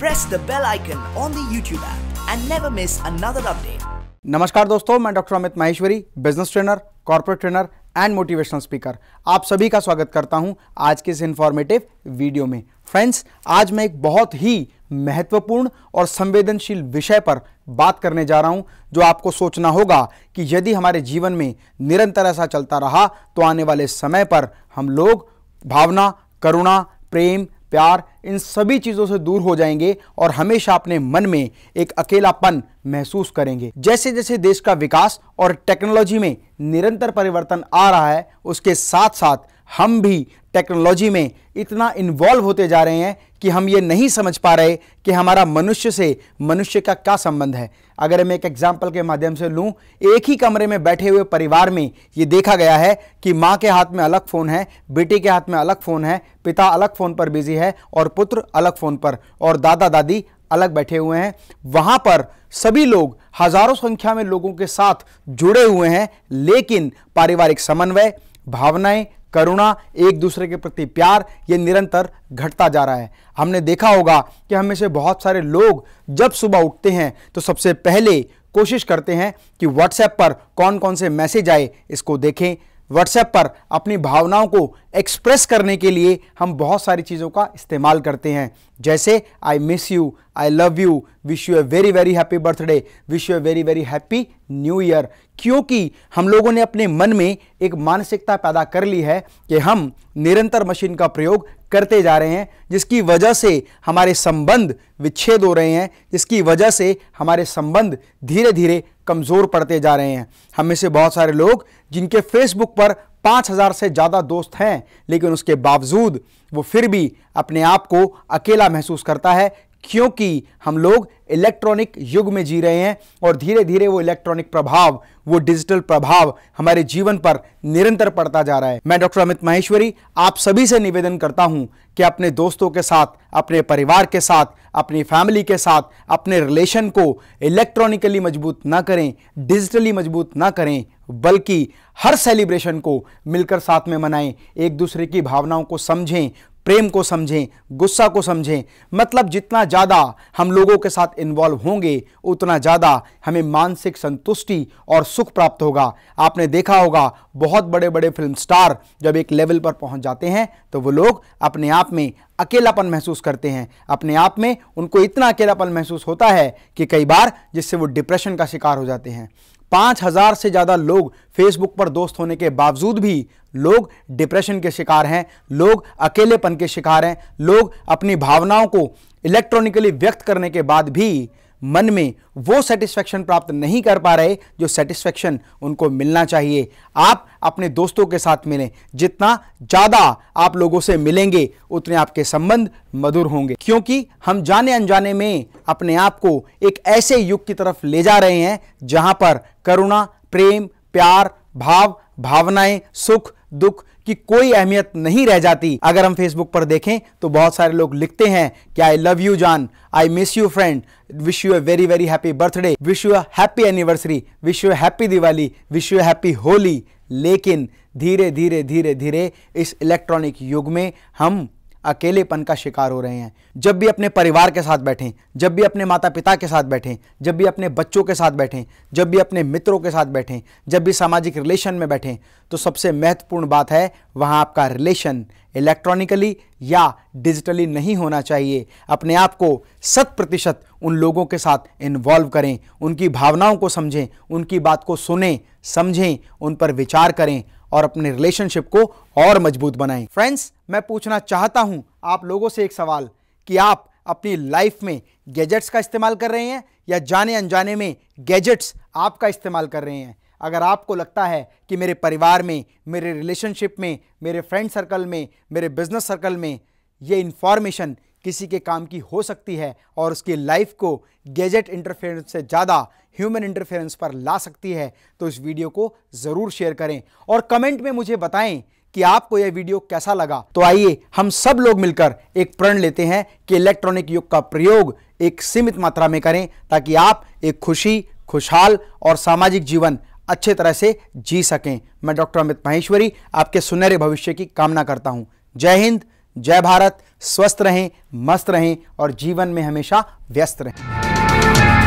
press the bell icon on the YouTube app and never miss another update नमस्कार दोस्तों मैं doctor Amit Maheshwari business trainer corporate trainer and motivational speaker आप सभी का स्वागत करता हूं आज के इस इंफॉर्मेटिव वीडियो में फ्रेंड्स आज मैं एक बहुत ही महत्वपूर्ण और संवेदनशील विषय पर बात करने जा रहा हूं जो आपको सोचना होगा कि यदि हमारे जीवन में निरंतर ऐसा चलता रहा तो आने वाले समय पर हम लोग भावना करुणा प्रेम प्यार इन सभी चीज़ों से दूर हो जाएंगे और हमेशा अपने मन में एक अकेलापन महसूस करेंगे जैसे जैसे देश का विकास और टेक्नोलॉजी में निरंतर परिवर्तन आ रहा है उसके साथ साथ हम भी टेक्नोलॉजी में इतना इन्वॉल्व होते जा रहे हैं कि हम ये नहीं समझ पा रहे कि हमारा मनुष्य से मनुष्य का क्या संबंध है अगर मैं एक एग्जाम्पल के माध्यम से लूँ एक ही कमरे में बैठे हुए परिवार में ये देखा गया है कि माँ के हाथ में अलग फ़ोन है बेटी के हाथ में अलग फ़ोन है पिता अलग फ़ोन पर बिजी है और पुत्र अलग फ़ोन पर और दादा दादी अलग बैठे हुए हैं वहाँ पर सभी लोग हजारों संख्या में लोगों के साथ जुड़े हुए हैं लेकिन पारिवारिक समन्वय भावनाएं करुणा एक दूसरे के प्रति प्यार ये निरंतर घटता जा रहा है हमने देखा होगा कि हमें से बहुत सारे लोग जब सुबह उठते हैं तो सबसे पहले कोशिश करते हैं कि व्हाट्सएप पर कौन कौन से मैसेज आए इसको देखें व्हाट्सएप पर अपनी भावनाओं को एक्सप्रेस करने के लिए हम बहुत सारी चीज़ों का इस्तेमाल करते हैं जैसे I miss you I love you wish you a very very happy birthday wish you a very very happy new year क्योंकि हम लोगों ने अपने मन में एक मानसिकता पैदा कर ली है कि हम निरंतर मशीन का प्रयोग करते जा रहे हैं जिसकी वजह से हमारे संबंध विच्छेद हो रहे हैं जिसकी वजह से हमारे संबंध धीरे धीरे कमज़ोर पड़ते जा रहे हैं हम में से बहुत सारे लोग जिनके फेसबुक पर पाँच हज़ार से ज़्यादा दोस्त हैं लेकिन उसके बावजूद वो फिर भी अपने आप को अकेला महसूस करता है क्योंकि हम लोग इलेक्ट्रॉनिक युग में जी रहे हैं और धीरे धीरे वो इलेक्ट्रॉनिक प्रभाव वो डिजिटल प्रभाव हमारे जीवन पर निरंतर पड़ता जा रहा है मैं डॉक्टर अमित माहेश्वरी आप सभी से निवेदन करता हूं कि अपने दोस्तों के साथ अपने परिवार के साथ अपनी फैमिली के साथ अपने रिलेशन को इलेक्ट्रॉनिकली मजबूत ना करें डिजिटली मजबूत ना करें बल्कि हर सेलिब्रेशन को मिलकर साथ में मनाएं एक दूसरे की भावनाओं को समझें प्रेम को समझें गुस्सा को समझें मतलब जितना ज़्यादा हम लोगों के साथ इन्वॉल्व होंगे उतना ज़्यादा हमें मानसिक संतुष्टि और सुख प्राप्त होगा आपने देखा होगा बहुत बड़े बड़े फिल्म स्टार जब एक लेवल पर पहुंच जाते हैं तो वो लोग अपने आप में अकेलापन महसूस करते हैं अपने आप में उनको इतना अकेलापन महसूस होता है कि कई बार जिससे वो डिप्रेशन का शिकार हो जाते हैं पाँच हज़ार से ज़्यादा लोग फेसबुक पर दोस्त होने के बावजूद भी लोग डिप्रेशन के शिकार हैं लोग अकेलेपन के शिकार हैं लोग अपनी भावनाओं को इलेक्ट्रॉनिकली व्यक्त करने के बाद भी मन में वो सेटिस्फैक्शन प्राप्त नहीं कर पा रहे जो सेटिस्फैक्शन उनको मिलना चाहिए आप अपने दोस्तों के साथ मिलें जितना ज़्यादा आप लोगों से मिलेंगे उतने आपके संबंध मधुर होंगे क्योंकि हम जाने अनजाने में अपने आप को एक ऐसे युग की तरफ ले जा रहे हैं जहाँ पर करुणा प्रेम प्यार भाव भावनाएं सुख दुख की कोई अहमियत नहीं रह जाती अगर हम फेसबुक पर देखें तो बहुत सारे लोग लिखते हैं कि आई लव यू जान I miss you friend wish you a very very happy birthday wish you happy anniversary wish you happy Diwali wish you happy Holi लेकिन धीरे धीरे धीरे धीरे इस इलेक्ट्रॉनिक युग में हम अकेलेपन का शिकार हो रहे हैं जब भी अपने परिवार के साथ बैठें जब भी अपने माता पिता के साथ बैठें जब भी अपने बच्चों के साथ बैठें जब भी अपने मित्रों के साथ बैठें जब भी सामाजिक रिलेशन में बैठें तो सबसे महत्वपूर्ण बात है वहाँ आपका रिलेशन इलेक्ट्रॉनिकली या डिजिटली नहीं होना चाहिए अपने आप को शत प्रतिशत उन लोगों के साथ इन्वॉल्व करें उनकी भावनाओं को समझें उनकी बात को सुने समझें उन पर विचार करें और अपने रिलेशनशिप को और मजबूत बनाएं फ्रेंड्स मैं पूछना चाहता हूं आप लोगों से एक सवाल कि आप अपनी लाइफ में गैजेट्स का इस्तेमाल कर रहे हैं या जाने अनजाने में गैजेट्स आपका इस्तेमाल कर रहे हैं अगर आपको लगता है कि मेरे परिवार में मेरे रिलेशनशिप में मेरे फ्रेंड सर्कल में मेरे बिजनेस सर्कल में ये इन्फॉर्मेशन किसी के काम की हो सकती है और उसकी लाइफ को गैजेट इंटरफेरेंस से ज़्यादा ह्यूमन इंटरफेरेंस पर ला सकती है तो इस वीडियो को ज़रूर शेयर करें और कमेंट में मुझे बताएं कि आपको यह वीडियो कैसा लगा तो आइए हम सब लोग मिलकर एक प्रण लेते हैं कि इलेक्ट्रॉनिक युग का प्रयोग एक सीमित मात्रा में करें ताकि आप एक खुशी खुशहाल और सामाजिक जीवन अच्छे तरह से जी सकें मैं डॉक्टर अमित माहेश्वरी आपके सुनहरे भविष्य की कामना करता हूं जय हिंद जय भारत स्वस्थ रहें मस्त रहें और जीवन में हमेशा व्यस्त रहें